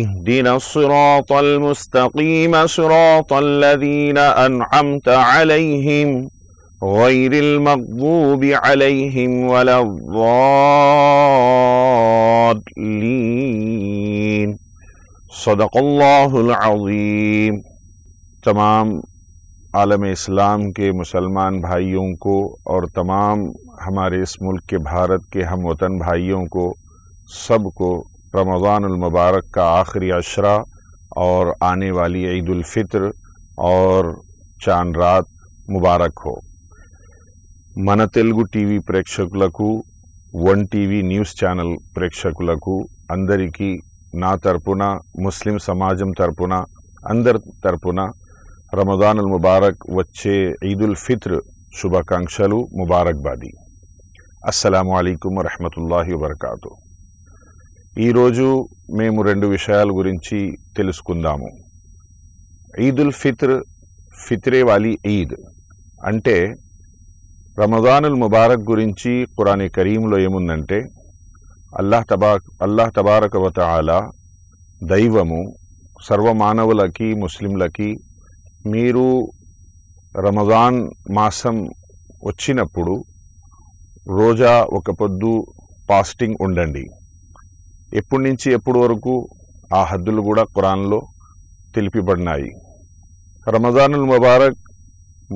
اهدنا الصراط المستقيم صراط الذين أنعمت عليهم غير المغضوب عليهم ولا الضالين صدق الله العظيم تمام عالم اسلام کے مسلمان بھائیوں کو اور تمام ہمارے اس ملک کے بھارت کے ہم وطن بھائیوں کو سب کو रमज़ान मुबारक का आखिरी अशरा और आने वाली ईद फितर और चांद रात मुबारक हो मन तेलुगु वी प्रेक्षक one T V news channel प्रेक्षक अंदर की ना तरफ मुस्लिम सामजन तरफ अंदर तरफ रमजान मुबारक वे ईद फितर शुभाकांक्ष मुबारकबादी अस्सलाम वालेकुम असलाकम वरहमल वर्का ఈరోజు మేము రెండు విషయాల గురించి తెలుసుకుందాము ఈదుల్ ఫిత్ర్ ఫిత్రే వాలీ ఈద్ అంటే రమజానుల్ ముబారక్ గురించి కురాని కరీంలో ఏముందంటే అల్లాహ్ తబా అల్లాహ్ తబారక అలా దైవము సర్వమానవులకి ముస్లింలకి మీరు రమజాన్ మాసం వచ్చినప్పుడు రోజా ఒక పొద్దు పాస్టింగ్ ఉండండి ఎప్పటి నుంచి ఎప్పటి వరకు ఆ హద్దులు కూడా ఖురాన్లో తెలిపిబడినాయి రమజానుల్ ముబారక్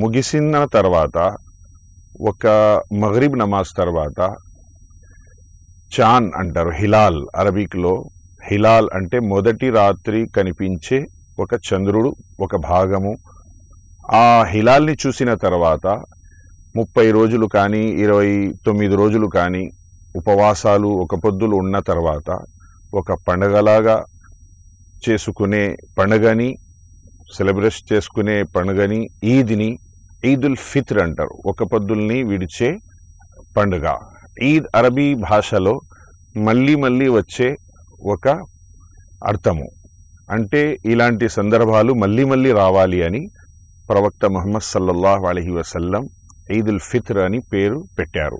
ముగిసిన తర్వాత ఒక మగరిబ్ నమాజ్ తర్వాత చాన్ అంటారు హిలాల్ అరబిక్లో హిలాల్ అంటే మొదటి రాత్రి కనిపించే ఒక చంద్రుడు ఒక భాగము ఆ హిలాల్ని చూసిన తర్వాత ముప్పై రోజులు కానీ ఇరవై తొమ్మిది రోజులు కానీ ఉపవాసాలు ఒక పొద్దులు ఉన్న తర్వాత ఒక పండగలాగా చేసుకునే పండుగని సెలబ్రేట్ చేసుకునే పండుగని ఈద్ని ఈదుల్ ఫిత్ర్ అంటారు ఒక పొద్దుల్ని విడిచే పండుగ ఈద్ అరబీ భాషలో మళ్ళీ మళ్ళీ వచ్చే ఒక అర్థము అంటే ఇలాంటి సందర్భాలు మళ్ళీ మళ్ళీ రావాలి అని ప్రవక్త మహమ్మద్ సల్లల్లాహు అలహి వసల్లం ఈదుల్ ఫిత్ర్ అని పేరు పెట్టారు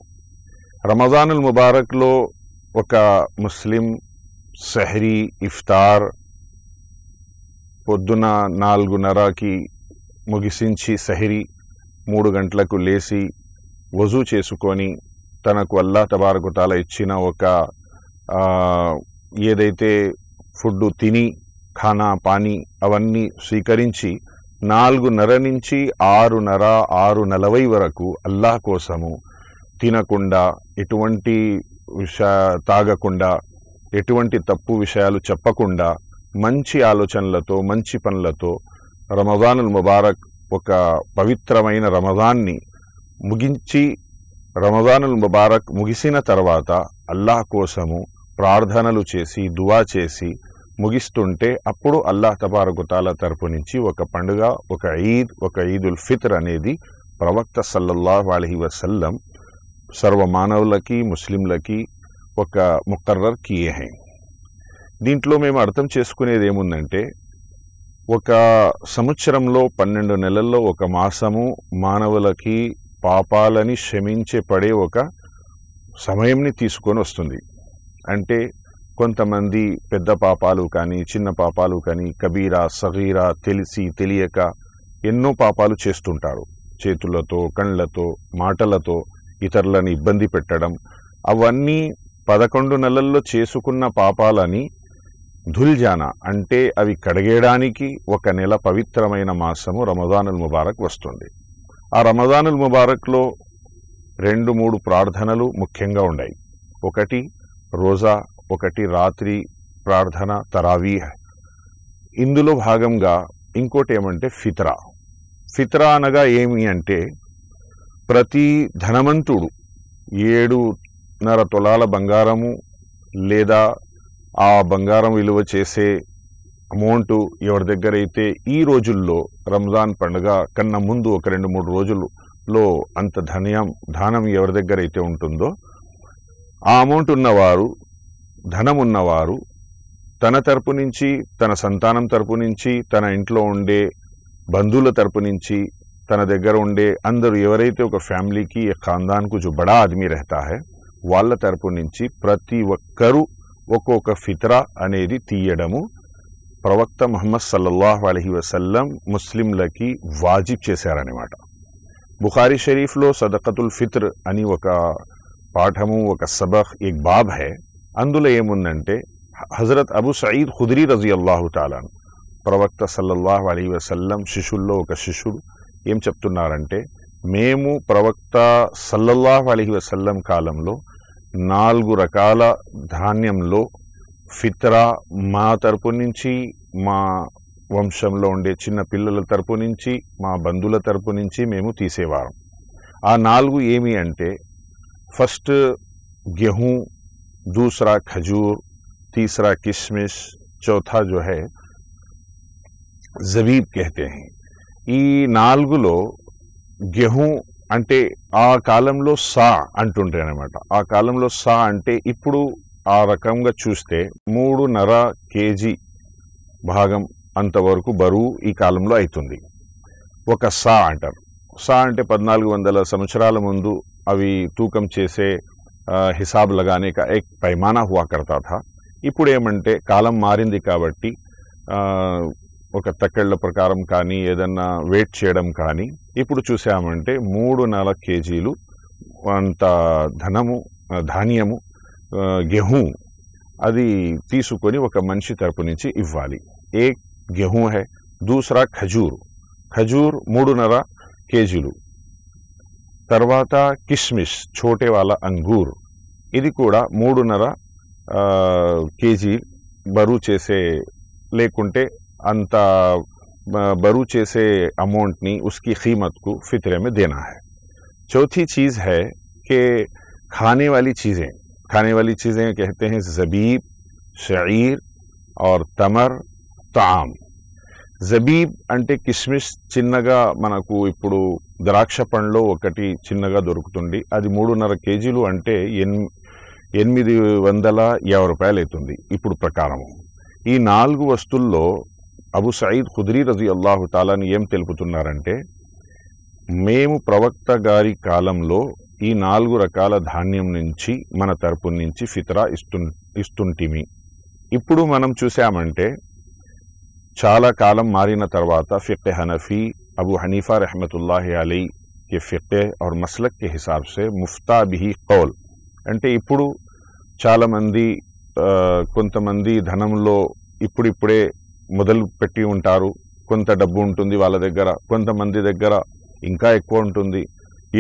రమజానుల్ ముబారక్లో ఒక ముస్లిం సెహరీ ఇఫ్తార్ పొద్దున నాలుగున్నరకి ముగిసించి సెహరీ మూడు గంటలకు లేచి వజూ చేసుకొని తనకు అల్లా తబారకుతాల ఇచ్చిన ఒక ఏదైతే ఫుడ్ తిని ఖానా పానీ అవన్నీ స్వీకరించి నాలుగున్నర నుంచి ఆరున్నర ఆరు నలభై వరకు అల్లాహ్ కోసము తినకుండా ఎటువంటి విషా తాగకుండా ఎటువంటి తప్పు విషయాలు చెప్పకుండా మంచి ఆలోచనలతో మంచి పనులతో రమజాన్ ముబారక్ ఒక పవిత్రమైన రమజాన్ని ముగించి రమజాన్ ముబారక్ ముగిసిన తర్వాత అల్లాహ్ కోసము ప్రార్థనలు చేసి దువా చేసి ముగిస్తుంటే అప్పుడు అల్లాహ్ తబారకుతాల తరపు నుంచి ఒక పండుగ ఒక ఈద్ ఒక ఈదుల్ ఫితర్ అనేది ప్రవక్త సల్లల్లాహు అలహి వసల్లం సర్వ మానవులకి ముస్లింలకి ఒక ముకర్రర్ కియే హై దీంట్లో మేము అర్థం చేసుకునేది ఏముందంటే ఒక సంవత్సరంలో పన్నెండు నెలల్లో ఒక మాసము మానవులకి పాపాలని క్షమించే పడే ఒక సమయంని తీసుకొని వస్తుంది అంటే కొంతమంది పెద్ద పాపాలు కానీ చిన్న పాపాలు కానీ కబీరా సగీరా తెలిసి తెలియక ఎన్నో పాపాలు చేస్తుంటారు చేతులతో కళ్ళతో మాటలతో ఇతరులను ఇబ్బంది పెట్టడం అవన్నీ పదకొండు నెలల్లో చేసుకున్న పాపాలని ధుల్జాన అంటే అవి కడిగేయడానికి ఒక నెల పవిత్రమైన మాసము రమదానుల్ ముబారక్ వస్తుంది ఆ రమదానుల్ ముబారక్లో రెండు మూడు ప్రార్థనలు ముఖ్యంగా ఉన్నాయి ఒకటి రోజా ఒకటి రాత్రి ప్రార్థన తరావీహ్ ఇందులో భాగంగా ఇంకోటి ఏమంటే ఫిత్రా ఫిత్రా అనగా ఏమి అంటే ప్రతి ధనవంతుడు ఏడున్నర తులాల బంగారము లేదా ఆ బంగారం విలువ చేసే అమౌంట్ ఎవరి దగ్గర అయితే ఈ రోజుల్లో రంజాన్ పండుగ కన్నా ముందు ఒక రెండు మూడు రోజుల్లో అంత ధనయం ధనం ఎవరి దగ్గర అయితే ఉంటుందో ఆ అమౌంట్ ఉన్నవారు ధనం ఉన్నవారు తన తరపు నుంచి తన సంతానం తరపు నుంచి తన ఇంట్లో ఉండే బంధువుల తరపు నుంచి తన దగ్గర ఉండే అందరూ ఎవరైతే ఒక ఫ్యామిలీకి ఖాందానకు ఒక బడా आदमी रहता है वाले तर पहुंची ప్రతి ఒక్కరు ఒక్కొక్క ఫిత్రా అనేది తీయడము ప్రవక్త ముహమ్మద్ సల్లల్లాహు అలైహి వసల్లం ముస్లింలకి వాజిబ్ చేశారు అన్నమాట బుఖారీ షరీఫ్ లో సదకతుల్ ఫిత్ర అని ఒక పాఠము ఒక సబక్ ఒక బాబ్ है అందులయం అంటే Hazrat Abu Sa'id Khudri رضی اللہ تعالی ప్రవక్త సల్లల్లాహు అలైహి వసల్లం శిశుల్లో ఒక శిశురు ఏం చెప్తున్నారంటే మేము ప్రవక్త సల్లల్లాహ్ అలహి వసల్లం కాలంలో నాలుగు రకాల ధాన్యంలో ఫిత్రా మా తరపు నుంచి మా వంశంలో ఉండే చిన్న పిల్లల తరపు నుంచి మా బంధువుల తరపు నుంచి మేము తీసేవారం ఆ నాలుగు ఏమి అంటే ఫస్ట్ గెహూ దూసరా ఖజూర్ తీసరా కిస్మిస్ చౌథా జో హే जवीब కహతే ఈ నాలుగులో గెహు అంటే ఆ కాలంలో సా అంటుంటే అనమాట ఆ కాలంలో సా అంటే ఇప్పుడు ఆ రకంగా చూస్తే మూడున్నర కేజీ భాగం అంతవరకు బరువు ఈ కాలంలో అవుతుంది ఒక సా అంటారు సా అంటే పద్నాలుగు వందల సంవత్సరాల ముందు అవి తూకం చేసే హిసాబ్ లగానే కా ఎక్ పైమానా హువా కడతా ఇప్పుడు ఏమంటే కాలం మారింది కాబట్టి ఒక తక్కెళ్ళ ప్రకారం కానీ ఏదన్నా వెయిట్ చేయడం కానీ ఇప్పుడు చూసామంటే మూడు నాలుగు కేజీలు అంత ధనము ధాన్యము గెహూ అది తీసుకొని ఒక మనిషి తరపు నుంచి ఇవ్వాలి ఏ గెహూ హే దూసరా ఖజూర్ ఖజూర్ మూడున్నర కేజీలు తర్వాత కిస్మిస్ చోటే వాళ్ళ అంగూర్ ఇది కూడా మూడున్నర కేజీ బరువు చేసే లేకుంటే అంత బరుచేసే అమౌంట్ ని उसकी कीमत को फितरे में देना है चौथी चीज है के खाने वाली चीजें खाने वाली चीजें कहते हैं ज़बीब الشعير और तमर ताम ज़बीब అంటే किशमिश చిన్నగా నాకు ఇప్పుడు ద్రాక్షపండ్లు ఒకటి చిన్నగా దొరుకుతుంది అది 3.5 కేజీలు అంటే 850 రూపాయలు అవుతుంది ఇప్పుడు ప్రకారం ఈ నాలుగు వస్తువుల్లో అబు సయీద్ ఖుద్రీ రజీ అల్లాహు తాలాని ఏం తెలుపుతున్నారంటే మేము ప్రవక్త గారి కాలంలో ఈ నాలుగు రకాల ధాన్యం నుంచి మన తరపు నుంచి ఫిత్రా ఇస్తు ఇస్తుంటిమి ఇప్పుడు మనం చూసామంటే చాలా కాలం మారిన తర్వాత ఫిక్కె హనఫీ అబు హనీఫా రెహమతుల్లాహి అలీ కే ఫిక్కె ఔర్ మస్లక్ కే హిసాబ్ సే ముఫ్తా బిహి కౌల్ అంటే ఇప్పుడు చాలామంది కొంతమంది ధనంలో ఇప్పుడిప్పుడే మొదలు పెట్టి ఉంటారు కొంత డబ్బు ఉంటుంది వాళ్ళ దగ్గర కొంతమంది దగ్గర ఇంకా ఎక్కువ ఉంటుంది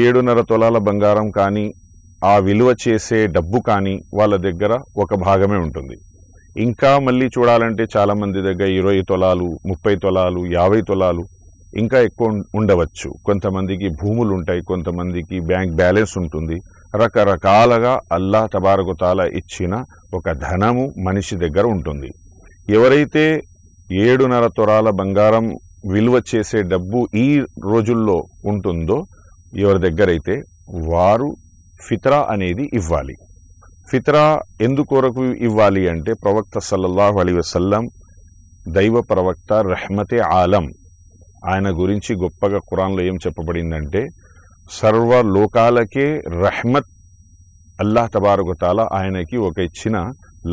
ఏడున్నర తొలాల బంగారం కానీ ఆ విలువ చేసే డబ్బు కానీ వాళ్ళ దగ్గర ఒక భాగమే ఉంటుంది ఇంకా మళ్ళీ చూడాలంటే చాలామంది దగ్గర ఇరవై తొలాలు ముప్పై తొలాలు యాభై తొలాలు ఇంకా ఎక్కువ ఉండవచ్చు కొంతమందికి భూములు ఉంటాయి కొంతమందికి బ్యాంక్ బ్యాలెన్స్ ఉంటుంది రకరకాలుగా అల్లా తాల ఇచ్చిన ఒక ధనము మనిషి దగ్గర ఉంటుంది ఎవరైతే ఏడున్నర తొరాల బంగారం విలువ చేసే డబ్బు ఈ రోజుల్లో ఉంటుందో ఎవరి దగ్గరైతే వారు ఫిత్రా అనేది ఇవ్వాలి ఫిత్రా ఎందుకొరకు ఇవ్వాలి అంటే ప్రవక్త సల్లల్లాహు అలీ వసల్లం దైవ ప్రవక్త రెహ్మతే ఆలం ఆయన గురించి గొప్పగా కురాన్లో ఏం చెప్పబడిందంటే సర్వ లోకాలకే రెహ్మత్ అల్లాహ్ తబారుగతాల ఆయనకి ఒక ఇచ్చిన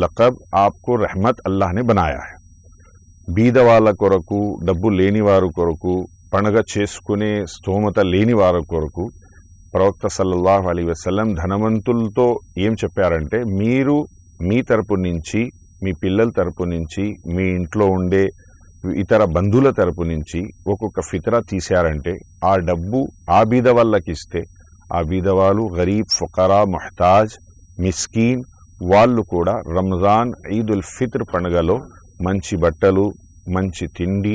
లకబ్ ఆప్కు రెహమత్ అల్లాహ్ని బనాయా బీద వాళ్ళ కొరకు డబ్బు లేని వారి కొరకు పండగ చేసుకునే స్తోమత లేని వారి కొరకు ప్రవక్త సల్లల్లాహ్ అలీ వసలం ధనవంతులతో ఏం చెప్పారంటే మీరు మీ తరపు నుంచి మీ పిల్లల తరపు నుంచి మీ ఇంట్లో ఉండే ఇతర బంధువుల తరపు నుంచి ఒక్కొక్క ఫితరా తీశారంటే ఆ డబ్బు ఆ బీద వాళ్ళకి ఇస్తే ఆ బీదవాళ్ళు గరీబ్ ఫుకరా మొహతాజ్ మిస్కీన్ వాళ్ళు కూడా రంజాన్ ఈద్ ఉల్ ఫిత్ర్ పండుగలో మంచి బట్టలు మంచి తిండి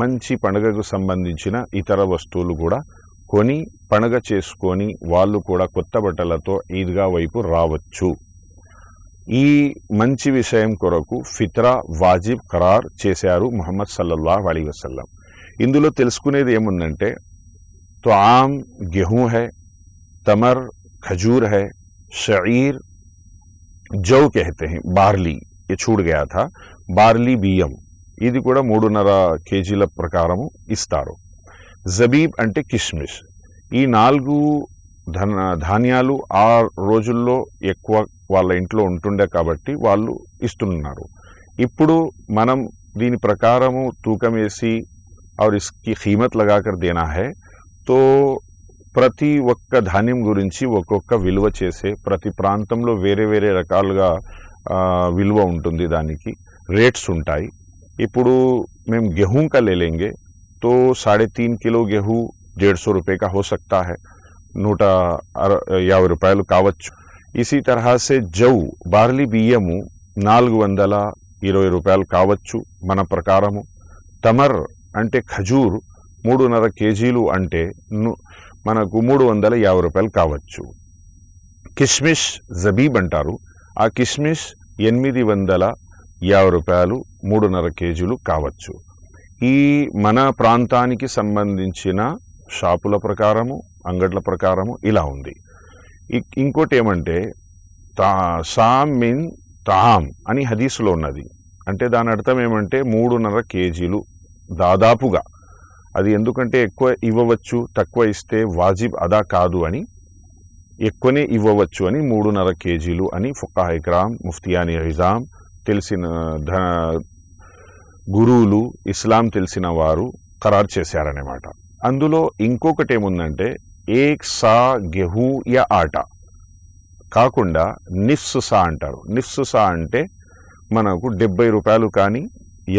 మంచి పండుగకు సంబంధించిన ఇతర వస్తువులు కూడా కొని పండుగ చేసుకొని వాళ్ళు కూడా కొత్త బట్టలతో ఈద్గా వైపు రావచ్చు ఈ మంచి విషయం కొరకు ఫిత్రా వాజిబ్ ఖరార్ చేశారు మొహమ్మద్ సల్లల్లా అలీ వసల్లం ఇందులో తెలుసుకునేది ఏముందంటే ఆమ్ గెహూ హై తమర్ ఖజూర్ హై షీర్ జౌ కహతే బార్లీ ये छूट బార్లీ బియ్యం ఇది కూడా మూడున్నర కేజీల ప్రకారము ఇస్తారు జబీబ్ అంటే కిష్మిష్ ఈ నాలుగు ధాన్యాలు ఆ రోజుల్లో ఎక్కువ వాళ్ళ ఇంట్లో ఉంటుండే కాబట్టి వాళ్ళు ఇస్తున్నారు ఇప్పుడు మనం దీని ప్రకారము తూకం వేసి और इसकी कीमत लगाकर देना है ప్రతి ఒక్క ధాన్యం గురించి ఒక్కొక్క విలువ చేసే ప్రతి ప్రాంతంలో వేరే వేరే రకాలుగా విలువ ఉంటుంది దానికి రేట్స్ ఉంటాయి ఇప్పుడు మనం గోహూం కా లే लेंगे तो 3.5 किलो गेहूं 150 रुपए का हो सकता है नोटा 50 रुपए కావచ్చు इसी तरह से जौ बार्ली बी यम 420 रुपए కావచ్చు మన ప్రకారము తమర్ అంటే ఖజూర్ 3.5 కేజీలు అంటే మన 650 रुपए కావచ్చు కిస్మిష్ జబీ బంటారు ఆ కిస్మిష్ 800 యాభై రూపాయలు మూడున్నర కేజీలు కావచ్చు ఈ మన ప్రాంతానికి సంబంధించిన షాపుల ప్రకారము అంగడ్ల ప్రకారము ఇలా ఉంది ఇంకోటి ఏమంటే తా సామ్ మిన్ తామ్ అని హదీసులో ఉన్నది అంటే దాని అర్థం ఏమంటే మూడున్నర కేజీలు దాదాపుగా అది ఎందుకంటే ఎక్కువ ఇవ్వవచ్చు తక్కువ ఇస్తే వాజిబ్ అదా కాదు అని ఎక్కువనే ఇవ్వవచ్చు అని మూడున్నర కేజీలు అని ఫుకాహిక్రామ్ ముఫ్తియాని నిజాం తెలిసిన గురువులు ఇస్లాం తెలిసిన వారు ఖరారు చేశారనమాట అందులో ఇంకొకటి ఏముందంటే ఏక్ సా గెహూ య ఆట కాకుండా నిఫ్స్ సా అంటారు నిఫ్స్ సా అంటే మనకు డెబ్బై రూపాయలు కానీ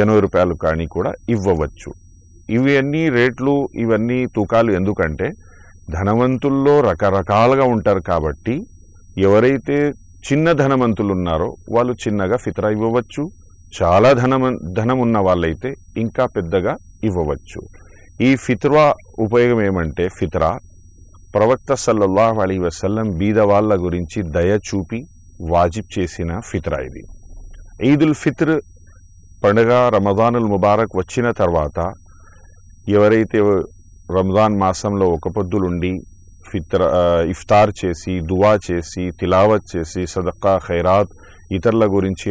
ఎనభై రూపాయలు కానీ కూడా ఇవ్వవచ్చు ఇవన్నీ రేట్లు ఇవన్నీ తూకాలు ఎందుకంటే ధనవంతుల్లో రకరకాలుగా ఉంటారు కాబట్టి ఎవరైతే చిన్న ధనవంతులు ఉన్నారో వాళ్ళు చిన్నగా ఫితరా ఇవ్వవచ్చు చాలా ధనం ధనం ఉన్న వాళ్ళైతే ఇంకా పెద్దగా ఇవ్వవచ్చు ఈ ఫిత్రా ఉపయోగం ఏమంటే ఫిత్రా ప్రవక్త సల్లల్లాహ్ అలీ వసల్లం బీద వాళ్ళ గురించి దయ చూపి వాజిబ్ చేసిన ఫిత్రా ఇది ఈదుల్ ఫిత్ర్ పండుగ రమదానుల్ ముబారక్ వచ్చిన తర్వాత ఎవరైతే రంజాన్ మాసంలో ఒక పొద్దులుండి ఫిత్ర ఇఫ్తార్ చేసి దువా చేసి తిలావత్ చేసి సదక్కా ఖైరాత్ ఇతరుల గురించి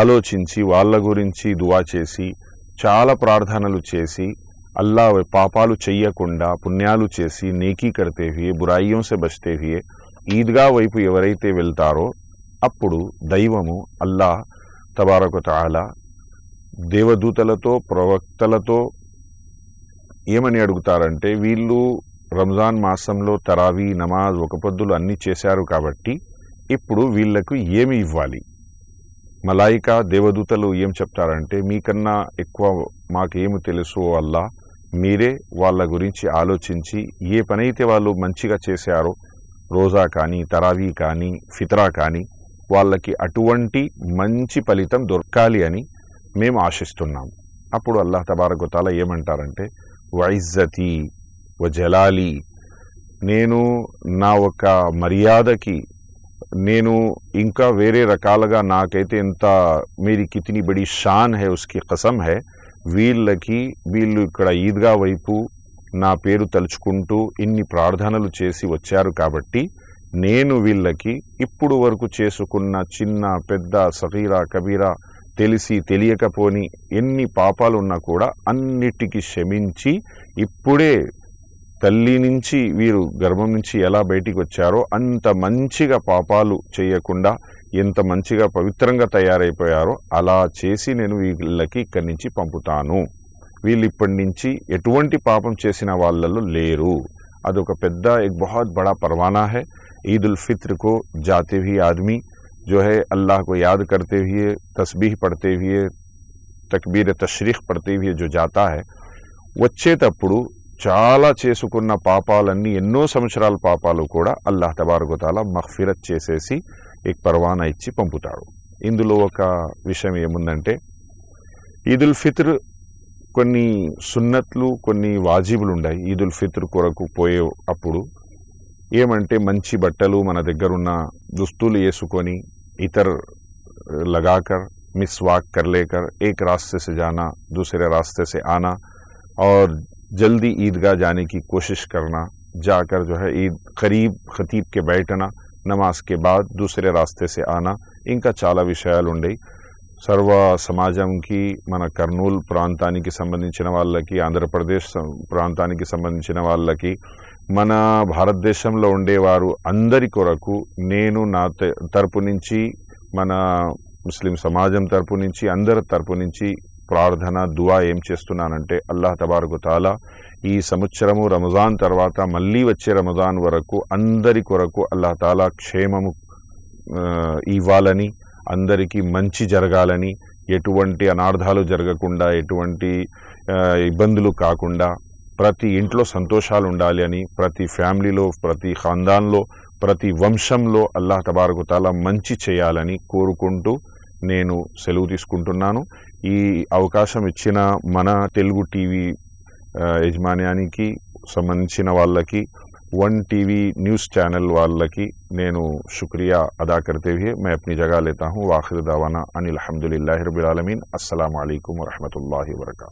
ఆలోచించి వాళ్ళ గురించి దువా చేసి చాలా ప్రార్థనలు చేసి అల్లా పాపాలు చెయ్యకుండా పుణ్యాలు చేసి నేకీ కడితే హుయే బురాయియం బస్తే ఈద్గా వైపు ఎవరైతే వెళ్తారో అప్పుడు దైవము అల్లా తబారక తాల దేవదూతలతో ప్రవక్తలతో ఏమని అడుగుతారంటే వీళ్ళు రంజాన్ మాసంలో తరావీ నమాజ్ ఒక పొద్దులు అన్నీ చేశారు కాబట్టి ఇప్పుడు వీళ్లకు ఏమి ఇవ్వాలి మలాయికా దేవదూతలు ఏం చెప్తారంటే మీకన్నా ఎక్కువ మాకేమి తెలుసు అల్లా మీరే వాళ్ళ గురించి ఆలోచించి ఏ పనైతే వాళ్ళు మంచిగా చేశారో రోజా కానీ తరావీ కానీ ఫితరా కానీ వాళ్ళకి అటువంటి మంచి ఫలితం దొరకాలి అని మేము ఆశిస్తున్నాం అప్పుడు అల్లాహ్ తబారకుతాల ఏమంటారంటే వైజతి వ జలాలి నేను నా ఒక మర్యాదకి నేను ఇంకా వేరే రకాలుగా నాకైతే ఎంత మీరు కితిని బడి షాన్ హే ఉస్కి కసం హే వీళ్ళకి వీళ్ళు ఇక్కడ ఈద్గా వైపు నా పేరు తలుచుకుంటూ ఇన్ని ప్రార్థనలు చేసి వచ్చారు కాబట్టి నేను వీళ్ళకి ఇప్పుడు వరకు చేసుకున్న చిన్న పెద్ద సఖీరా కబీరా తెలిసి తెలియకపోని ఎన్ని పాపాలున్నా కూడా అన్నిటికీ క్షమించి ఇప్పుడే తల్లి నుంచి వీరు గర్భం నుంచి ఎలా బయటికి వచ్చారో అంత మంచిగా పాపాలు చేయకుండా ఎంత మంచిగా పవిత్రంగా తయారైపోయారో అలా చేసి నేను వీళ్ళకి ఇక్కడి నుంచి పంపుతాను వీళ్ళు ఇప్పటి నుంచి ఎటువంటి పాపం చేసిన వాళ్ళలో లేరు అదొక పెద్ద ఎక్ బహుత్ బడా పర్వానా హై ఈద్ ఉల్ కో జాతి హీ ఆద్మీ జో హే अल्लाह को याद करते हुए तस्बीह पढ़ते हुए तकबीर तशरीक़ पढ़ते हुए जो जाता వచ్చేటప్పుడు చాలా చేసుకున్న పాపాలన్నీ ఎన్నో సంవత్సరాల పాపాలు కూడా అల్లాహ్ తబారకుతాల మహ్ఫిరత్ చేసేసి ఎక్ పర్వానా ఇచ్చి పంపుతాడు ఇందులో ఒక విషయం ఏముందంటే ఈదుల్ ఫిత్ర్ కొన్ని సున్నత్లు కొన్ని వాజీబులు ఉన్నాయి ఈదుల్ ఫిత్ర్ కొరకు పోయే అప్పుడు ఏమంటే మంచి బట్టలు మన దగ్గరున్న దుస్తులు వేసుకొని ఇతర్ లగాకర్ మిస్వాక్ కర్లేకర్ ఏక్ రాస్తే సే జానా దూసరే రాస్తే సే ఆనా ఆర్ जल्दी ईदगाह जाने की कोशिश करना जाकर जो है ईद करीब खतीब के बैठना नमाज के बाद दूसरे रास्ते से आना ఇంకా చాలా విషయాలు ఉండేవి సర్వ సమాజంకి మన కర్నూలు ప్రాంతానికి సంబంధించిన వాళ్ళకి ఆంధ్రప్రదేశ్ ప్రాంతానికి సంబంధించిన వాళ్ళకి మన భారతదేశంలో ఉండేవారు అందరి కొరకు నేను నా తరపు నుంచి మన ముస్లిం సమాజం తరపు నుంచి అందరి తరపు నుంచి ప్రార్థన దువా ఏం చేస్తున్నానంటే అల్లాహ్ తాలా ఈ సంవత్సరము రమజాన్ తర్వాత మళ్ళీ వచ్చే రమజాన్ వరకు అందరి కొరకు అల్లాహ్ తాలా క్షేమము ఇవ్వాలని అందరికీ మంచి జరగాలని ఎటువంటి అనార్థాలు జరగకుండా ఎటువంటి ఇబ్బందులు కాకుండా ప్రతి ఇంట్లో సంతోషాలు ఉండాలి అని ప్రతి ఫ్యామిలీలో ప్రతి ఖాందాన్లో ప్రతి వంశంలో అల్లాహ్ తాలా మంచి చేయాలని కోరుకుంటూ నేను సెలవు తీసుకుంటున్నాను अवकाश मन तेल टीवी తెలుగు की संबंधी సంబంధించిన वन टीवी न्यूज़ चैनल वाल की नैन शुक्रिया अदा करते हुए मैं अपनी जगह लेता हूँ वाखिर दावाना अनिल रबालमीन असलकम वरहमल वर्का